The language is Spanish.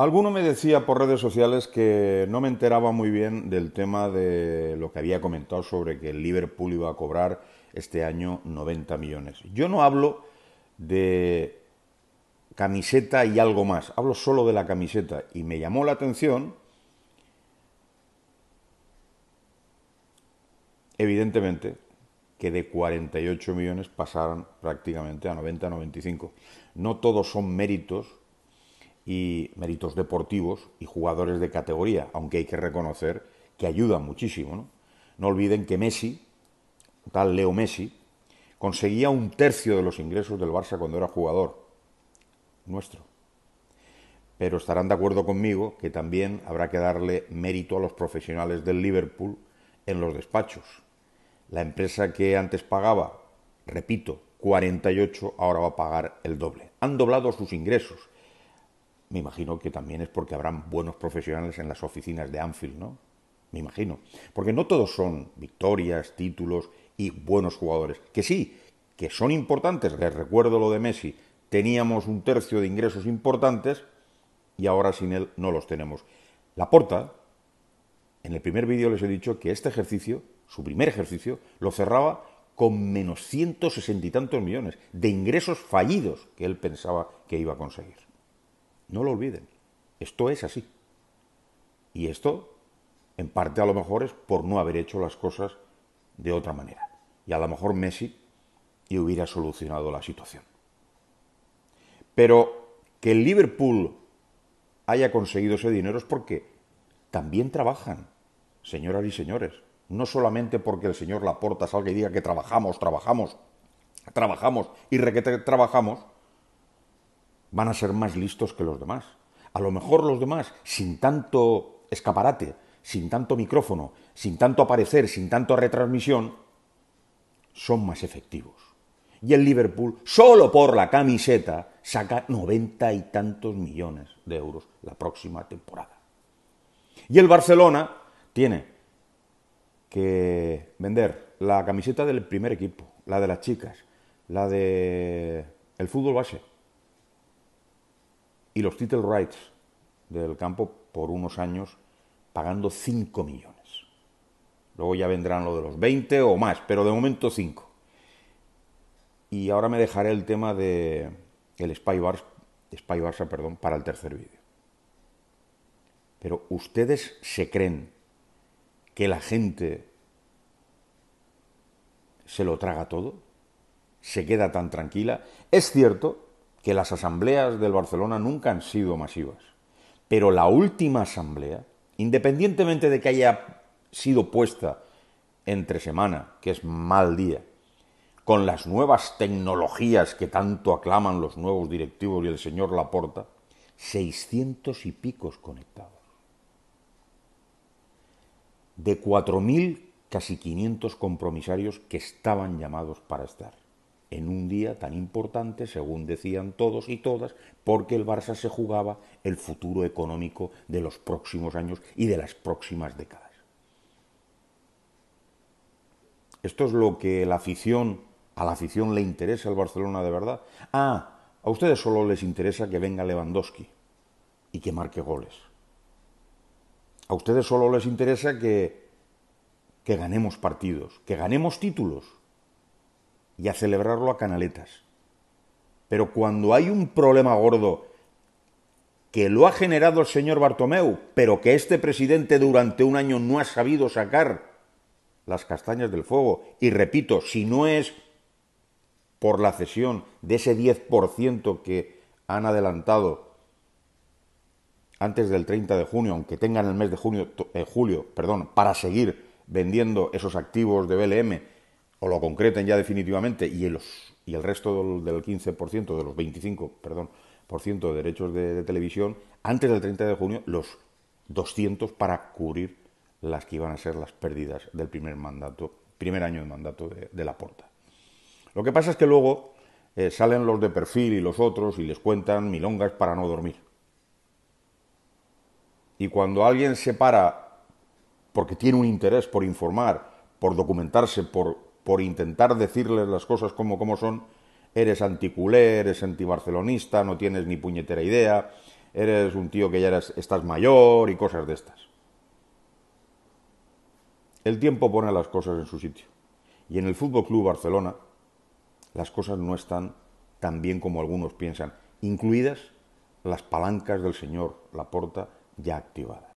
Alguno me decía por redes sociales que no me enteraba muy bien del tema de lo que había comentado sobre que el Liverpool iba a cobrar este año 90 millones. Yo no hablo de camiseta y algo más, hablo solo de la camiseta y me llamó la atención, evidentemente, que de 48 millones pasaran prácticamente a 90, 95. No todos son méritos y méritos deportivos y jugadores de categoría, aunque hay que reconocer que ayudan muchísimo. No, no olviden que Messi, tal Leo Messi, conseguía un tercio de los ingresos del Barça cuando era jugador nuestro. Pero estarán de acuerdo conmigo que también habrá que darle mérito a los profesionales del Liverpool en los despachos. La empresa que antes pagaba, repito, 48, ahora va a pagar el doble. Han doblado sus ingresos me imagino que también es porque habrán buenos profesionales en las oficinas de Anfield, ¿no? Me imagino. Porque no todos son victorias, títulos y buenos jugadores. Que sí, que son importantes. Les recuerdo lo de Messi. Teníamos un tercio de ingresos importantes y ahora sin él no los tenemos. La porta, en el primer vídeo les he dicho que este ejercicio, su primer ejercicio, lo cerraba con menos 160 y tantos millones de ingresos fallidos que él pensaba que iba a conseguir. No lo olviden. Esto es así. Y esto, en parte a lo mejor, es por no haber hecho las cosas de otra manera. Y a lo mejor Messi y hubiera solucionado la situación. Pero que el Liverpool haya conseguido ese dinero es porque también trabajan, señoras y señores. No solamente porque el señor Laporta salga y diga que trabajamos, trabajamos, trabajamos y requete trabajamos, van a ser más listos que los demás. A lo mejor los demás, sin tanto escaparate, sin tanto micrófono, sin tanto aparecer, sin tanto retransmisión, son más efectivos. Y el Liverpool, solo por la camiseta, saca noventa y tantos millones de euros la próxima temporada. Y el Barcelona tiene que vender la camiseta del primer equipo, la de las chicas, la de el fútbol base, y los title rights del campo por unos años pagando 5 millones. Luego ya vendrán lo de los 20 o más, pero de momento 5. Y ahora me dejaré el tema de el Spy Barça, Spy perdón, para el tercer vídeo. Pero ustedes se creen que la gente se lo traga todo, se queda tan tranquila. Es cierto que las asambleas del Barcelona nunca han sido masivas, pero la última asamblea, independientemente de que haya sido puesta entre semana, que es mal día, con las nuevas tecnologías que tanto aclaman los nuevos directivos y el señor Laporta, 600 y picos conectados. De mil casi 500 compromisarios que estaban llamados para estar en un día tan importante, según decían todos y todas, porque el Barça se jugaba el futuro económico de los próximos años y de las próximas décadas. Esto es lo que la afición, a la afición le interesa el Barcelona de verdad. Ah, a ustedes solo les interesa que venga Lewandowski y que marque goles. A ustedes solo les interesa que, que ganemos partidos, que ganemos títulos y a celebrarlo a canaletas. Pero cuando hay un problema gordo que lo ha generado el señor Bartomeu, pero que este presidente durante un año no ha sabido sacar las castañas del fuego, y repito, si no es por la cesión de ese 10% que han adelantado antes del 30 de junio, aunque tengan el mes de junio, eh, julio, perdón, para seguir vendiendo esos activos de BLM o lo concreten ya definitivamente y, el, resto del, 15%, de los 25, de derechos de, televisión, antes del 30 de junio, los 200 para cubrir las que iban a ser las pérdidas del primer mandato, primer año de mandato de, de la porta. Lo que pasa es que luego eh, salen los de perfil y los otros y les cuentan milongas para no dormir. Y cuando alguien se para porque tiene un interés por informar, por documentarse, por por intentar decirles las cosas como, como son, eres anticulé, eres antibarcelonista, no tienes ni puñetera idea, eres un tío que ya eres, estás mayor y cosas de estas. El tiempo pone las cosas en su sitio. Y en el Fútbol Club Barcelona las cosas no están tan bien como algunos piensan, incluidas las palancas del señor Laporta ya activadas.